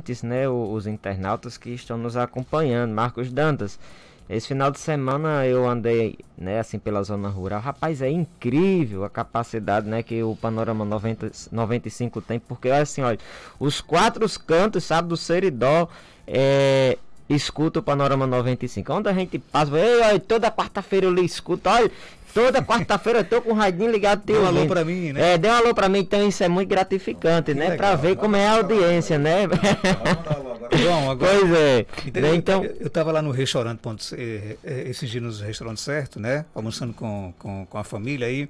ouvintes, né, os, os internautas que estão nos acompanhando. Marcos Dantas, esse final de semana eu andei, né, assim pela zona rural. Rapaz, é incrível a capacidade, né, que o Panorama 90, 95 tem, porque assim, olha, os quatro cantos, sabe, do Seridó, é, escuta o Panorama 95. Onde a gente passa, ei, olha, toda quarta-feira eu lhe escuto, olha, toda quarta-feira eu tô com o radinho ligado. Deu um alô para mim, né? É, deu um alô para mim, então isso é muito gratificante, né? Para ver como é a tá audiência, né? João, né? tá tá agora... Pois é. Entendeu? Né? Então... Eu estava lá no restaurante, eh, eh, esses dias nos restaurantes certo, né? Almoçando com, com, com a família aí.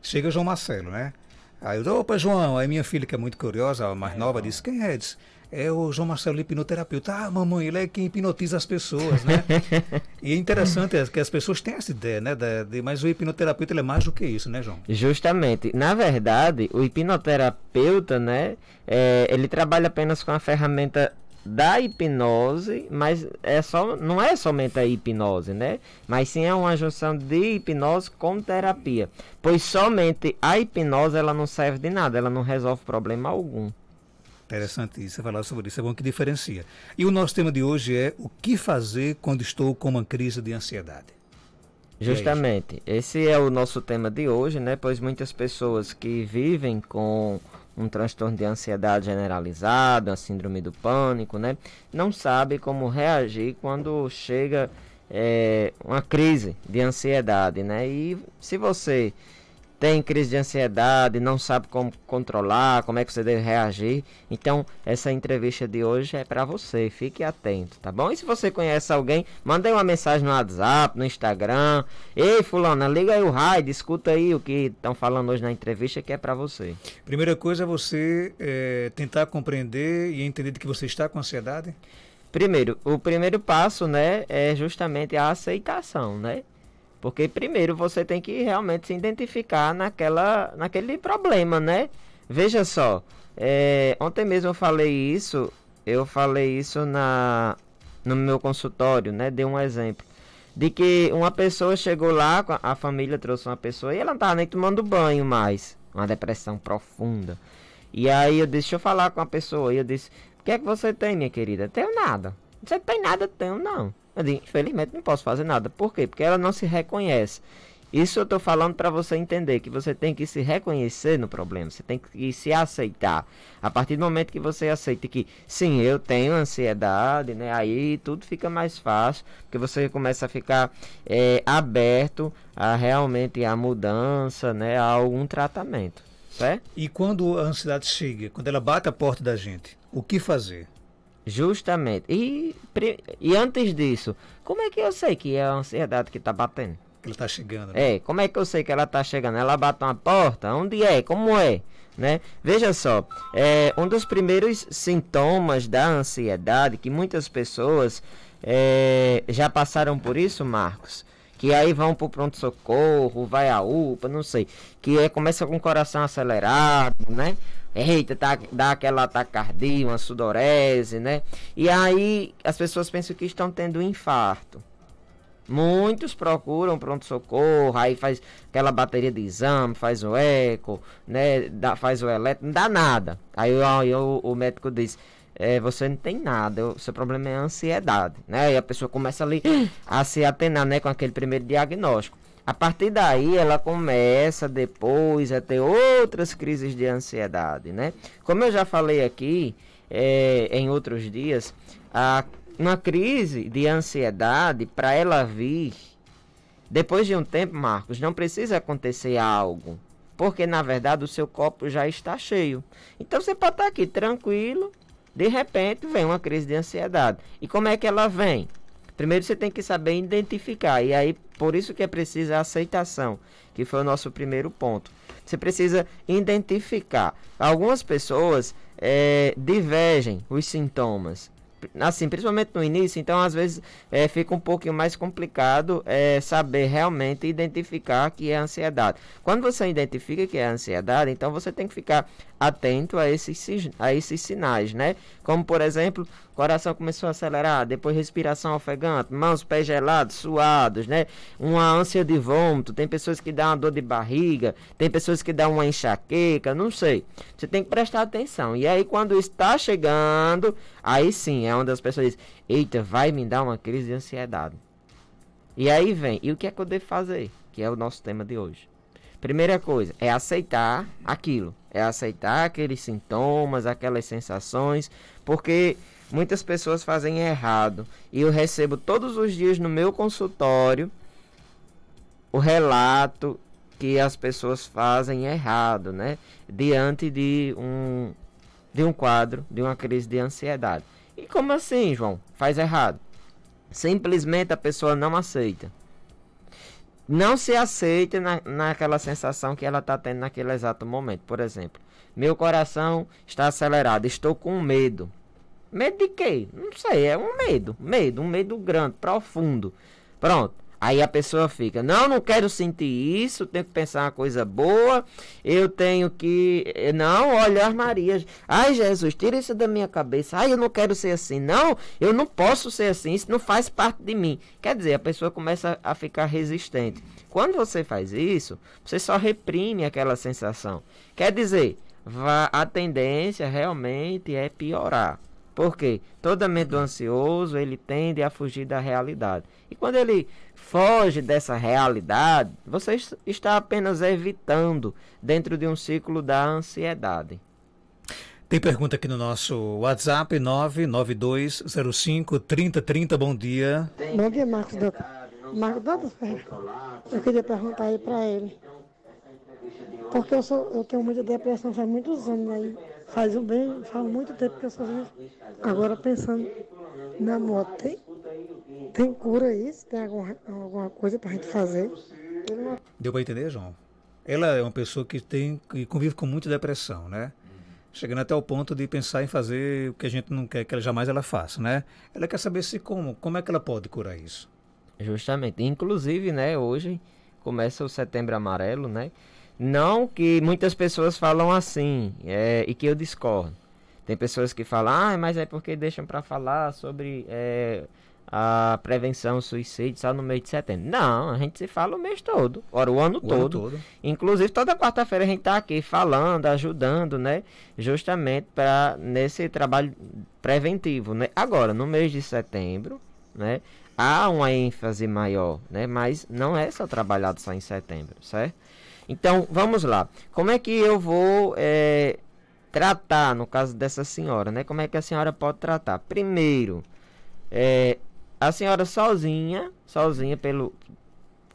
Chega o João Marcelo, né? Aí eu disse, opa, João, aí minha filha, que é muito curiosa, a mais é, nova, não. disse, quem é? Disse, é o João Marcelo hipnoterapeuta. Ah, mamãe, ele é quem hipnotiza as pessoas, né? e é interessante é que as pessoas têm essa ideia, né? De, de, mas o hipnoterapeuta é mais do que isso, né, João? Justamente. Na verdade, o hipnoterapeuta, né? É, ele trabalha apenas com a ferramenta da hipnose, mas é só, não é somente a hipnose, né? Mas sim é uma junção de hipnose com terapia, pois somente a hipnose ela não serve de nada, ela não resolve problema algum. Interessante você falar sobre isso, é bom que diferencia. E o nosso tema de hoje é o que fazer quando estou com uma crise de ansiedade. É Justamente, é esse é o nosso tema de hoje, né? Pois muitas pessoas que vivem com um transtorno de ansiedade generalizado, a síndrome do pânico, né? Não sabe como reagir quando chega é, uma crise de ansiedade, né? E se você tem crise de ansiedade, não sabe como controlar, como é que você deve reagir. Então, essa entrevista de hoje é para você, fique atento, tá bom? E se você conhece alguém, manda aí uma mensagem no WhatsApp, no Instagram. Ei, fulana, liga aí o rádio, escuta aí o que estão falando hoje na entrevista que é para você. Primeira coisa é você é, tentar compreender e entender que você está com ansiedade. Primeiro, o primeiro passo, né, é justamente a aceitação, né? Porque primeiro você tem que realmente se identificar naquela, naquele problema, né? Veja só, é, ontem mesmo eu falei isso, eu falei isso na, no meu consultório, né? Dei um exemplo. De que uma pessoa chegou lá, a família trouxe uma pessoa e ela não estava nem tomando banho mais. Uma depressão profunda. E aí eu disse, deixa eu falar com a pessoa. E eu disse, o que é que você tem, minha querida? Tenho nada. Você tem nada? Tenho não. Eu digo, infelizmente não posso fazer nada. Por quê? Porque ela não se reconhece. Isso eu estou falando para você entender que você tem que se reconhecer no problema, você tem que se aceitar. A partir do momento que você aceita que, sim, eu tenho ansiedade, né? Aí tudo fica mais fácil, porque você começa a ficar é, aberto a realmente a mudança, né? A algum tratamento, certo? E quando a ansiedade chega, quando ela bate a porta da gente, o que fazer? Justamente. E, e antes disso, como é que eu sei que é a ansiedade que tá batendo? Ela tá chegando. Né? É, como é que eu sei que ela tá chegando? Ela bate uma porta? Onde é? Como é? Né? Veja só, é, um dos primeiros sintomas da ansiedade que muitas pessoas é, já passaram por isso, Marcos, que aí vão pro pronto-socorro, vai à UPA, não sei, que é, começa com o coração acelerado, né? Eita, tá, dá aquela taquicardia, uma sudorese, né? E aí as pessoas pensam que estão tendo um infarto. Muitos procuram pronto-socorro, aí faz aquela bateria de exame, faz o eco, né? Dá, faz o elétrico, não dá nada. Aí, aí o, o médico diz: é, você não tem nada, o seu problema é a ansiedade, né? E a pessoa começa ali a se atenar, né, com aquele primeiro diagnóstico. A partir daí, ela começa depois a ter outras crises de ansiedade, né? Como eu já falei aqui é, em outros dias, a, uma crise de ansiedade, para ela vir, depois de um tempo, Marcos, não precisa acontecer algo. Porque, na verdade, o seu copo já está cheio. Então, você pode estar tá aqui tranquilo, de repente, vem uma crise de ansiedade. E como é que ela vem? Primeiro você tem que saber identificar. E aí, por isso que é preciso a aceitação, que foi o nosso primeiro ponto. Você precisa identificar. Algumas pessoas é, divergem os sintomas. Assim, principalmente no início, então às vezes é, fica um pouquinho mais complicado é, saber realmente identificar que é ansiedade. Quando você identifica que é ansiedade, então você tem que ficar atento a esses, a esses sinais, né? como por exemplo, coração começou a acelerar, depois respiração ofegante, mãos, pés gelados, suados, né? Uma ânsia de vômito, tem pessoas que dão uma dor de barriga, tem pessoas que dão uma enxaqueca, não sei. Você tem que prestar atenção. E aí quando está chegando, aí sim é onde as pessoas dizem: "Eita, vai me dar uma crise de ansiedade". E aí vem, e o que é que eu devo fazer? Que é o nosso tema de hoje. Primeira coisa é aceitar aquilo. É aceitar aqueles sintomas, aquelas sensações, porque muitas pessoas fazem errado. E eu recebo todos os dias no meu consultório o relato que as pessoas fazem errado, né? Diante de um de um quadro, de uma crise de ansiedade. E como assim, João? Faz errado. Simplesmente a pessoa não aceita não se aceita na, naquela sensação que ela está tendo naquele exato momento. Por exemplo, meu coração está acelerado, estou com medo. Medo de quê? Não sei, é um medo, medo, um medo grande, profundo. Pronto. Aí a pessoa fica, não, não quero sentir isso, tenho que pensar uma coisa boa, eu tenho que. Eh, não, olha as Marias. Ai, Jesus, tira isso da minha cabeça. Ai, eu não quero ser assim. Não, eu não posso ser assim, isso não faz parte de mim. Quer dizer, a pessoa começa a ficar resistente. Quando você faz isso, você só reprime aquela sensação. Quer dizer, a tendência realmente é piorar. Porque todo medo ansioso ele tende a fugir da realidade. E quando ele foge dessa realidade, você está apenas evitando dentro de um ciclo da ansiedade. Tem pergunta aqui no nosso WhatsApp 99205 3030. Bom dia. Bom dia, Marcos Doutor. Marcos Doutor, eu queria perguntar aí para ele. Porque eu, sou, eu tenho muita depressão faz muitos anos aí faz o bem, faz muito tempo que eu sou Agora pensando na moto, tem, tem cura isso? Tem alguma, alguma coisa para a gente fazer? Deu para entender, João? Ela é uma pessoa que tem que convive com muita depressão, né? Chegando até o ponto de pensar em fazer o que a gente não quer que ela jamais ela faça, né? Ela quer saber se como, como é que ela pode curar isso. Justamente. Inclusive, né, hoje começa o setembro amarelo, né? Não que muitas pessoas falam assim, é, e que eu discordo. Tem pessoas que falam, ah, mas é porque deixam para falar sobre é, a prevenção ao suicídio só no mês de setembro. Não, a gente se fala o mês todo, ora, o ano, o todo. ano todo. Inclusive, toda quarta-feira a gente está aqui falando, ajudando, né? Justamente para nesse trabalho preventivo, né? Agora, no mês de setembro, né? Há uma ênfase maior, né? Mas não é só trabalhado só em setembro, certo? Então, vamos lá. Como é que eu vou é, tratar, no caso dessa senhora, né? Como é que a senhora pode tratar? Primeiro, é, a senhora sozinha, sozinha pelo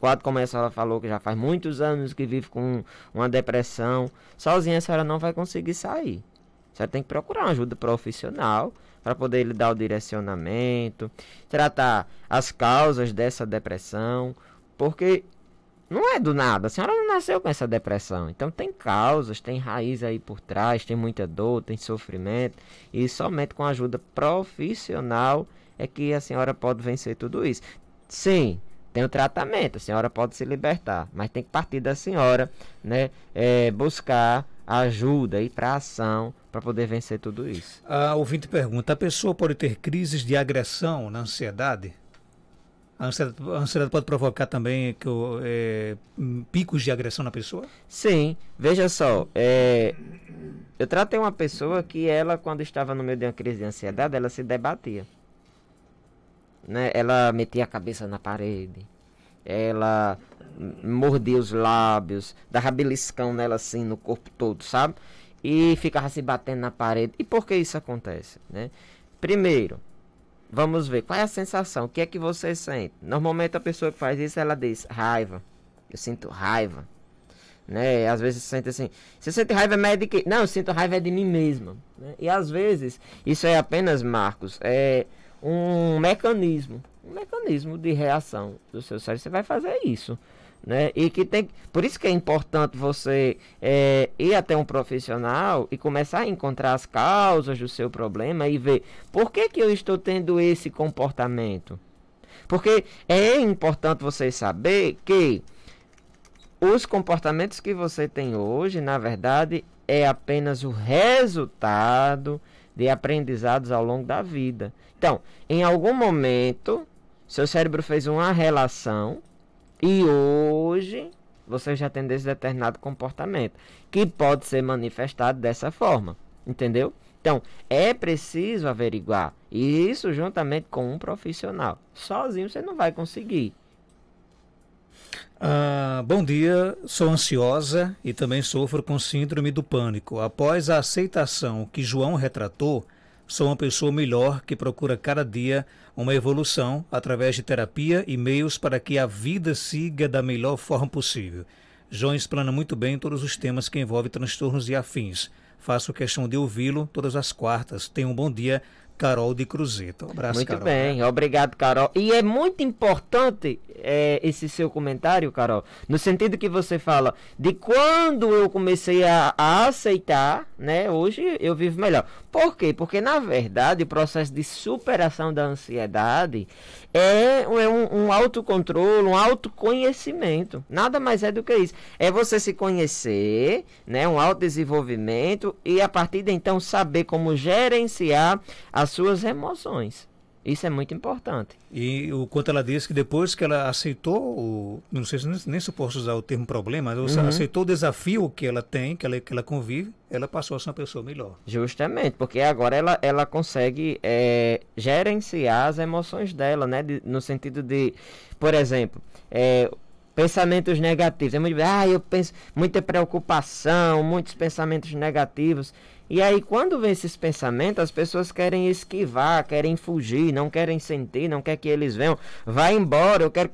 quadro, como a falou, que já faz muitos anos que vive com uma depressão, sozinha a senhora não vai conseguir sair. Você tem que procurar uma ajuda profissional para poder lhe dar o direcionamento, tratar as causas dessa depressão, porque não é do nada. A senhora não nasceu com essa depressão. Então tem causas, tem raiz aí por trás, tem muita dor, tem sofrimento. E somente com ajuda profissional é que a senhora pode vencer tudo isso. Sim, tem o tratamento, a senhora pode se libertar, mas tem que partir da senhora, né? É, buscar ajuda e para ação para poder vencer tudo isso. A ouvinte pergunta: a pessoa pode ter crises de agressão na ansiedade? A ansiedade, a ansiedade pode provocar também que, é, picos de agressão na pessoa? Sim. Veja só, é, eu tratei uma pessoa que ela, quando estava no meio de uma crise de ansiedade, ela se debatia. Né? Ela metia a cabeça na parede. Ela mordia os lábios, dava beliscão nela assim, no corpo todo, sabe? E ficava se batendo na parede. E por que isso acontece, né? Primeiro, Vamos ver, qual é a sensação? O que é que você sente? Normalmente a pessoa que faz isso, ela diz raiva. Eu sinto raiva. Né? Às vezes você sente assim, você sente raiva é de que? Não, eu sinto raiva é de mim mesmo. Né? E às vezes, isso é apenas, Marcos, é um mecanismo um mecanismo de reação do seu cérebro. Você vai fazer isso. Né? E que tem, por isso que é importante você é, ir até um profissional e começar a encontrar as causas do seu problema e ver por que, que eu estou tendo esse comportamento. Porque é importante você saber que os comportamentos que você tem hoje, na verdade, é apenas o resultado de aprendizados ao longo da vida. Então, em algum momento, seu cérebro fez uma relação e hoje você já tem desse determinado comportamento que pode ser manifestado dessa forma, entendeu? Então, é preciso averiguar e isso juntamente com um profissional. Sozinho você não vai conseguir. Ah, bom dia, sou ansiosa e também sofro com síndrome do pânico. Após a aceitação que João retratou, Sou uma pessoa melhor que procura cada dia uma evolução através de terapia e meios para que a vida siga da melhor forma possível. João explana muito bem todos os temas que envolvem transtornos e afins. Faço questão de ouvi-lo todas as quartas. Tenha um bom dia. Carol de Cruzeta. Um abraço, muito Carol. Muito bem, obrigado, Carol. E é muito importante é, esse seu comentário, Carol, no sentido que você fala de quando eu comecei a, a aceitar, né? Hoje eu vivo melhor. Por quê? Porque, na verdade, o processo de superação da ansiedade é, é um, um autocontrole, um autoconhecimento. Nada mais é do que isso. É você se conhecer, né? Um autodesenvolvimento e, a partir de então, saber como gerenciar a as suas emoções. Isso é muito importante. E o quanto ela disse que depois que ela aceitou, o, não sei se nem, nem usar o termo problema, mas uhum. aceitou o desafio que ela tem, que ela, que ela convive, ela passou a ser uma pessoa melhor. Justamente, porque agora ela, ela consegue é, gerenciar as emoções dela, né? De, no sentido de, por exemplo, é, pensamentos negativos. É muito, ah, eu penso muita preocupação, muitos pensamentos negativos. E aí, quando vem esses pensamentos, as pessoas querem esquivar, querem fugir, não querem sentir, não quer que eles venham. Vai embora, eu quero.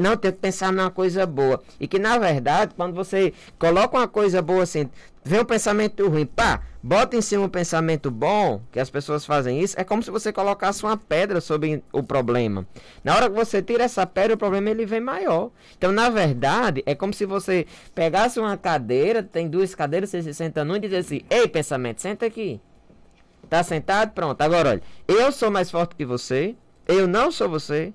não, tem que pensar numa coisa boa. E que, na verdade, quando você coloca uma coisa boa assim, vem um pensamento ruim, pá, bota em cima um pensamento bom, que as pessoas fazem isso, é como se você colocasse uma pedra sobre o problema. Na hora que você tira essa pedra, o problema ele vem maior. Então, na verdade, é como se você pegasse uma cadeira, tem duas cadeiras, você se senta num e diz assim: "Ei, pensamento, senta aqui". Tá sentado? Pronto. Agora olha, eu sou mais forte que você, eu não sou você.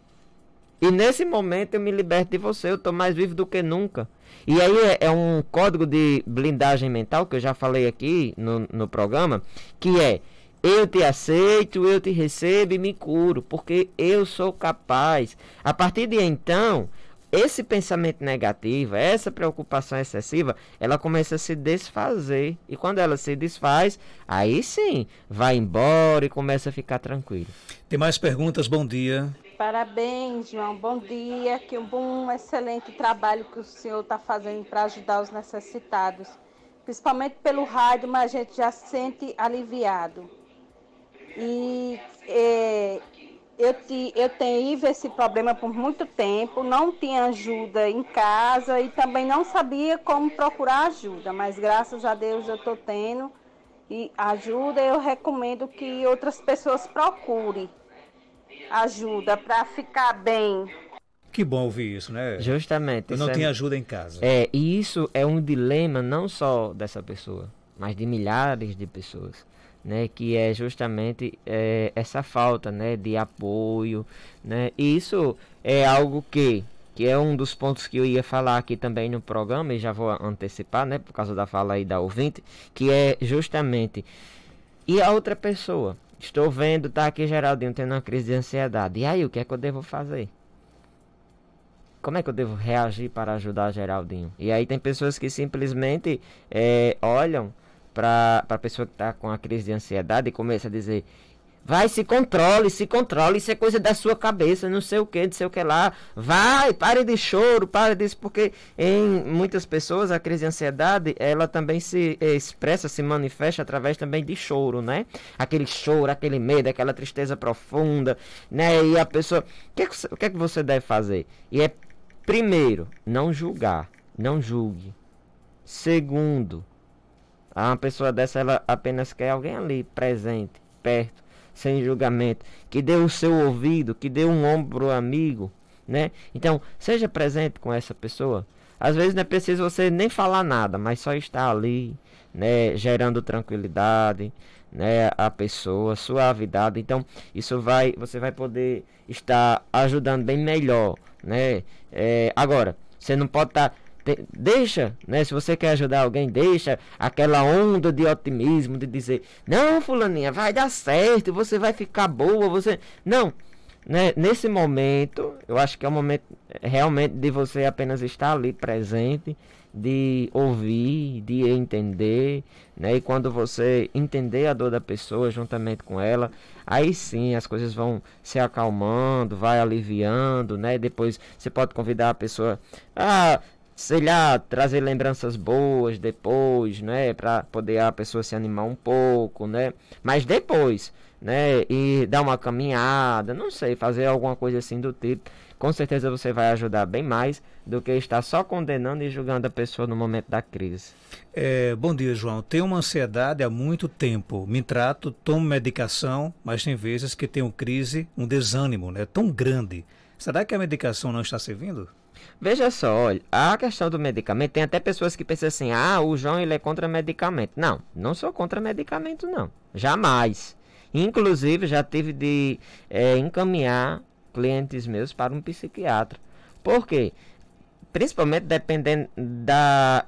E nesse momento eu me liberto de você, eu estou mais vivo do que nunca. E aí é, é, um código de blindagem mental que eu já falei aqui no, no programa, que é eu te aceito, eu te recebo e me curo, porque eu sou capaz. A partir de então, esse pensamento negativo, essa preocupação excessiva, ela começa a se desfazer. E quando ela se desfaz, aí sim, vai embora e começa a ficar tranquilo. Tem mais perguntas? Bom dia. Parabéns, João. Bom dia. Que um bom, excelente trabalho que o senhor está fazendo para ajudar os necessitados. Principalmente pelo rádio, mas a gente já se sente aliviado. E é, eu, te, eu tenho esse problema por muito tempo, não tinha ajuda em casa e também não sabia como procurar ajuda, mas graças a Deus eu estou tendo e ajuda, eu recomendo que outras pessoas procurem ajuda para ficar bem. Que bom ouvir isso, né? Justamente. Eu não é tenho ajuda em casa. É, e isso é um dilema não só dessa pessoa, mas de milhares de pessoas. Né, que é justamente é, essa falta né, de apoio. Né, e isso é algo que, que é um dos pontos que eu ia falar aqui também no programa, e já vou antecipar, né, por causa da fala aí da ouvinte, que é justamente. E a outra pessoa? Estou vendo, tá aqui Geraldinho tendo uma crise de ansiedade. E aí, o que é que eu devo fazer? Como é que eu devo reagir para ajudar Geraldinho? E aí tem pessoas que simplesmente é, olham para a pessoa que está com a crise de ansiedade e começa a dizer: Vai, se controle, se controle, isso é coisa da sua cabeça, não sei o que, não sei o que lá. Vai, pare de choro, pare disso, porque em muitas pessoas a crise de ansiedade, ela também se expressa, se manifesta através também de choro, né? Aquele choro, aquele medo, aquela tristeza profunda, né? E a pessoa, o que, é que, que, é que você deve fazer? E é, primeiro, não julgar, não julgue. Segundo, a pessoa dessa, ela apenas quer alguém ali, presente, perto sem julgamento, que dê o seu ouvido, que dê um ombro amigo, né? Então, seja presente com essa pessoa. Às vezes não é preciso você nem falar nada, mas só estar ali, né, gerando tranquilidade, né, a pessoa, suavidade. Então, isso vai, você vai poder estar ajudando bem melhor, né? É, agora, você não pode estar tá deixa, né? Se você quer ajudar alguém, deixa aquela onda de otimismo de dizer, não, fulaninha, vai dar certo, você vai ficar boa, você. Não. Né? Nesse momento, eu acho que é o momento é, realmente de você apenas estar ali presente, de ouvir, de entender, né? E quando você entender a dor da pessoa juntamente com ela, aí sim as coisas vão se acalmando, vai aliviando, né? Depois você pode convidar a pessoa, ah, sei lá, trazer lembranças boas depois, né, para poder a pessoa se animar um pouco, né? Mas depois, né, e dar uma caminhada, não sei, fazer alguma coisa assim do tipo. Com certeza você vai ajudar bem mais do que estar só condenando e julgando a pessoa no momento da crise. É, bom dia, João. Tenho uma ansiedade há muito tempo. Me trato, tomo medicação, mas tem vezes que tenho crise, um desânimo, né, tão grande. Será que a medicação não está servindo? Veja só, olha, a questão do medicamento, tem até pessoas que pensam assim, ah, o João ele é contra medicamento. Não, não sou contra medicamento, não. Jamais. Inclusive, já tive de é, encaminhar clientes meus para um psiquiatra. Por quê? Principalmente dependendo da,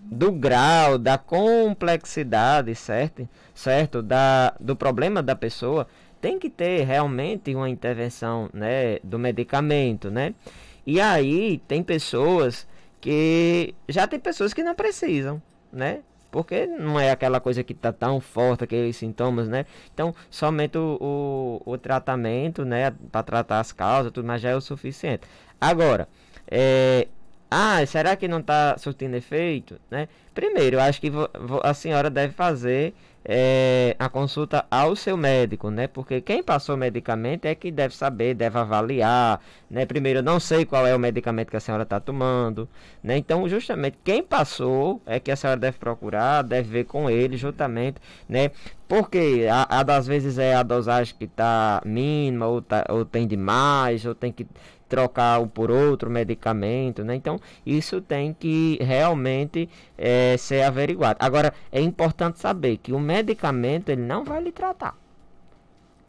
do grau, da complexidade, certo? certo? Da, do problema da pessoa, tem que ter realmente uma intervenção né, do medicamento, né? E aí tem pessoas que já tem pessoas que não precisam, né? Porque não é aquela coisa que tá tão forte, aqueles sintomas, né? Então, somente o, o, o tratamento, né? Para tratar as causas, tudo, mas já é o suficiente. Agora, é, ah, será que não está surtindo efeito? Né? Primeiro, eu acho que a senhora deve fazer é, a consulta ao seu médico, né? Porque quem passou o medicamento é que deve saber, deve avaliar, né? Primeiro, eu não sei qual é o medicamento que a senhora está tomando, né? Então, justamente quem passou é que a senhora deve procurar, deve ver com ele, justamente, né? Porque a, a das vezes é a dosagem que está mínima, ou, tá, ou tem demais, ou tem que trocar um por outro medicamento, né? Então, isso tem que realmente é, ser averiguado. Agora, é importante saber que o medicamento ele não vai lhe tratar.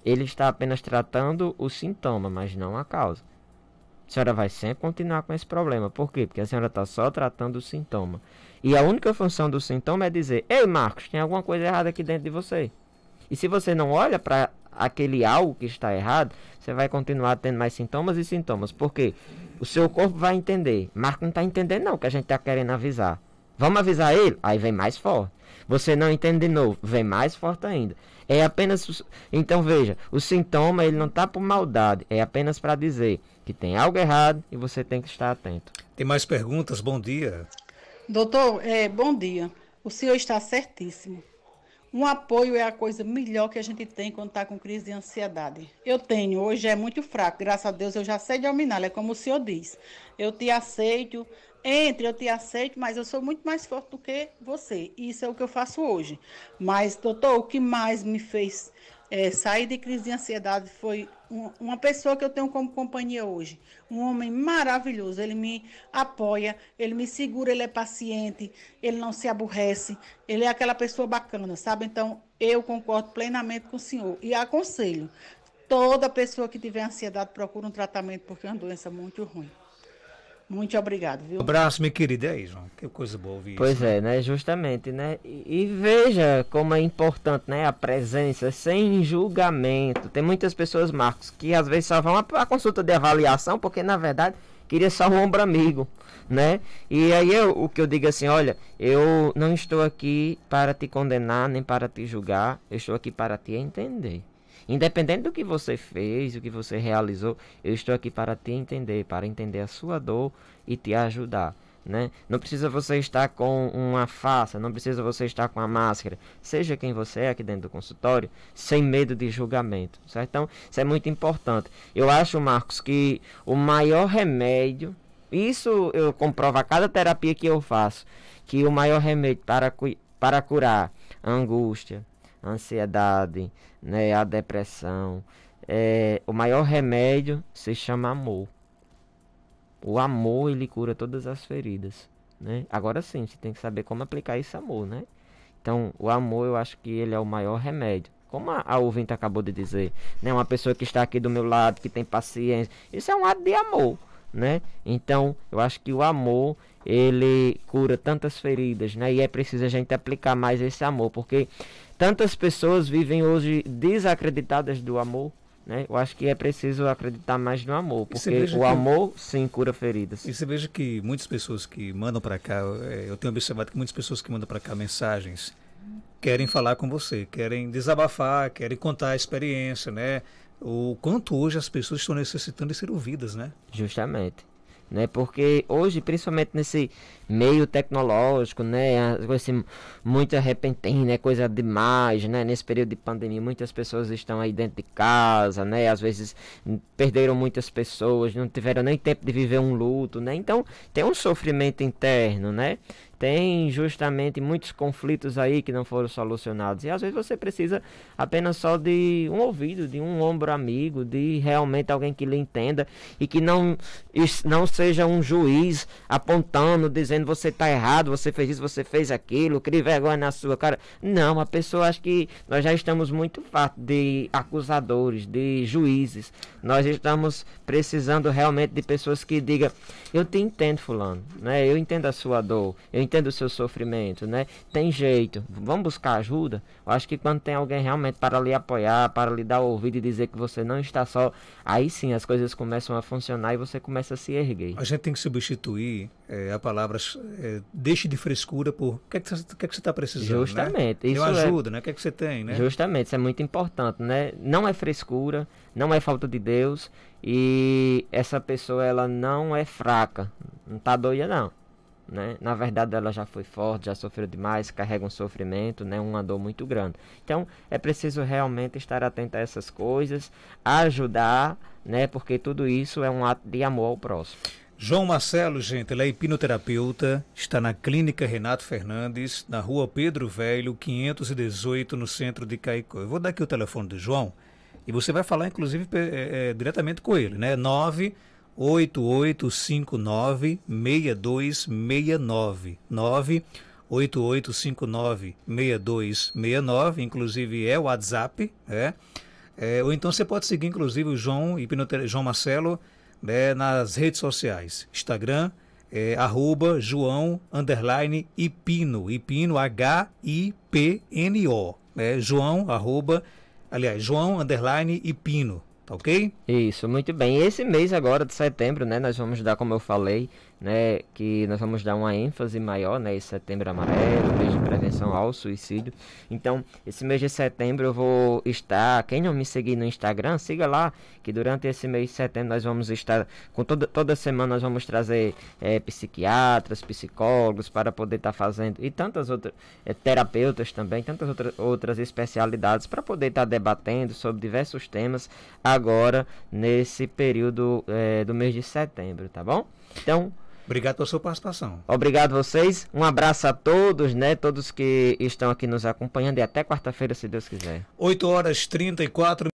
Ele está apenas tratando o sintoma, mas não a causa. A senhora vai sempre continuar com esse problema. Por quê? Porque a senhora está só tratando o sintoma. E a única função do sintoma é dizer: Ei, Marcos, tem alguma coisa errada aqui dentro de você. E se você não olha para aquele algo que está errado, você vai continuar tendo mais sintomas e sintomas. Porque o seu corpo vai entender. Marco não está entendendo não que a gente está querendo avisar. Vamos avisar ele? Aí vem mais forte. Você não entende de novo, vem mais forte ainda. É apenas. Então veja, o sintoma ele não está por maldade, é apenas para dizer que tem algo errado e você tem que estar atento. Tem mais perguntas? Bom dia. Doutor, é, bom dia. O senhor está certíssimo. Um apoio é a coisa melhor que a gente tem quando está com crise de ansiedade. Eu tenho, hoje é muito fraco, graças a Deus eu já sei dominar la é como o senhor diz. Eu te aceito, entre, eu te aceito, mas eu sou muito mais forte do que você. Isso é o que eu faço hoje. Mas, doutor, o que mais me fez é, sair de crise de ansiedade foi um, uma pessoa que eu tenho como companhia hoje. Um homem maravilhoso. Ele me apoia, ele me segura, ele é paciente, ele não se aborrece, ele é aquela pessoa bacana, sabe? Então, eu concordo plenamente com o senhor e aconselho toda pessoa que tiver ansiedade procura um tratamento porque é uma doença muito ruim. Muito obrigado, viu? Um abraço, minha querida. Aí, João, que coisa boa ouvir Pois isso, né? é, né? Justamente, né? E, e, veja como é importante, né? A presença sem julgamento. Tem muitas pessoas, Marcos, que às vezes só vão a consulta de avaliação porque, na verdade, queria só o ombro amigo, né? E aí eu, o que eu digo assim, olha, eu não estou aqui para te condenar nem para te julgar. Eu estou aqui para te entender. Independente do que você fez, o que você realizou, eu estou aqui para te entender, para entender a sua dor e te ajudar. Né? Não precisa você estar com uma faça, não precisa você estar com a máscara. Seja quem você é aqui dentro do consultório, sem medo de julgamento, certo? Então, isso é muito importante. Eu acho, Marcos, que o maior remédio, isso eu comprovo a cada terapia que eu faço, que o maior remédio para, para curar a angústia, a ansiedade, né, a depressão. É, o maior remédio se chama amor. O amor ele cura todas as feridas, né? Agora sim, você tem que saber como aplicar esse amor, né? Então, o amor eu acho que ele é o maior remédio. Como a, a ouvinte acabou de dizer, né? Uma pessoa que está aqui do meu lado, que tem paciência, isso é um ato de amor, né? Então, eu acho que o amor ele cura tantas feridas, né? E é preciso a gente aplicar mais esse amor, porque Tantas pessoas vivem hoje desacreditadas do amor. Né? Eu acho que é preciso acreditar mais no amor, porque o que... amor sim cura feridas. E você veja que muitas pessoas que mandam para cá, é, eu tenho observado que muitas pessoas que mandam para cá mensagens querem falar com você, querem desabafar, querem contar a experiência, né? O quanto hoje as pessoas estão necessitando de ser ouvidas, né? Justamente né? Porque hoje, principalmente nesse meio tecnológico, né, assim, muita repentina, né? coisa demais, né? Nesse período de pandemia, muitas pessoas estão aí dentro de casa, né? Às vezes hum, perderam muitas pessoas, não tiveram nem tempo de viver um luto, né? Então, tem um sofrimento interno, né? tem justamente muitos conflitos aí que não foram solucionados. E às vezes você precisa apenas só de um ouvido, de um ombro amigo, de realmente alguém que lhe entenda e que não, não seja um juiz apontando, dizendo você está errado, você fez isso, você fez aquilo, crie vergonha na sua cara. Não, a pessoa acho que nós já estamos muito fartos de acusadores, de juízes. Nós estamos precisando realmente de pessoas que digam, eu te entendo fulano, né? Eu entendo a sua dor, eu entendo entendo o seu sofrimento, né? Tem jeito, vamos buscar ajuda. Eu acho que quando tem alguém realmente para lhe apoiar, para lhe dar ouvido e dizer que você não está só, aí sim as coisas começam a funcionar e você começa a se erguer. A gente tem que substituir é, a palavra é, deixe de frescura por o que, é que, você está é precisando. Né? Justamente. Né? Eu é ajudo, né? O que é que você tem, né? Justamente, isso é muito importante, né? Não é frescura, não é falta de Deus e essa pessoa ela não é fraca, não está doida não. Né? Na verdade, ela já foi forte, já sofreu demais, carrega um sofrimento, né? uma dor muito grande. Então, é preciso realmente estar atento a essas coisas, ajudar, né? porque tudo isso é um ato de amor ao próximo. João Marcelo, gente, ele é hipnoterapeuta, está na Clínica Renato Fernandes, na rua Pedro Velho, 518, no centro de Caicó. Eu vou dar aqui o telefone do João e você vai falar, inclusive, é, é, diretamente com ele, né? 9 8859 6269 9 6269 inclusive é o WhatsApp, né? É, ou então você pode seguir inclusive o João e João Marcelo né, nas redes sociais, Instagram, é, arroba João underline Ipino, Ipino H I P N O, né? João arroba, aliás João underline Ipino, Tá ok? Isso, muito bem. Esse mês agora de setembro, né, nós vamos dar, como eu falei, né, que nós vamos dar uma ênfase maior, né, esse setembro amarelo, mês de prevenção ao suicídio. Então, esse mês de setembro eu vou estar. Quem não me seguir no Instagram, siga lá, que durante esse mês de setembro nós vamos estar. com Toda, toda semana nós vamos trazer é, psiquiatras, psicólogos para poder estar tá fazendo. E tantas outras. É, terapeutas também, tantas outra, outras especialidades para poder estar tá debatendo sobre diversos temas agora nesse período é, do mês de setembro, tá bom? Então, Obrigado pela sua participação. Obrigado vocês. Um abraço a todos, né? Todos que estão aqui nos acompanhando e até quarta-feira, se Deus quiser. 8 horas 34